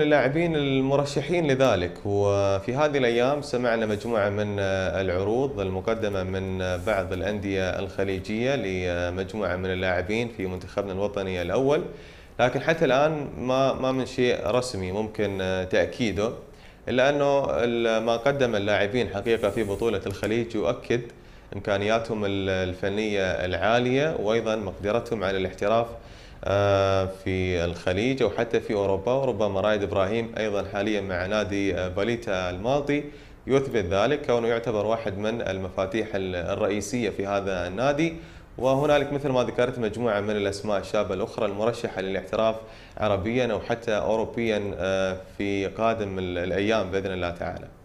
اللاعبين المرشحين لذلك وفي هذه الأيام سمعنا مجموعة من العروض المقدمة من بعض الأندية الخليجية لمجموعة من اللاعبين في منتخبنا الوطني الأول لكن حتى الآن ما ما من شيء رسمي ممكن تأكيده إلا أنه ما قدم اللاعبين حقيقة في بطولة الخليج يؤكد امكانياتهم الفنيه العاليه وايضا مقدرتهم على الاحتراف آه، في الخليج او حتى في اوروبا وربما رايد ابراهيم ايضا حاليا مع نادي باليتا المالطي يثبت ذلك كونه يعتبر واحد من المفاتيح الرئيسيه في هذا النادي وهنالك مثل ما ذكرت مجموعه من الاسماء الشابه الاخرى المرشحه للاحتراف عربيا او حتى اوروبيا آه، في قادم الايام باذن الله تعالى.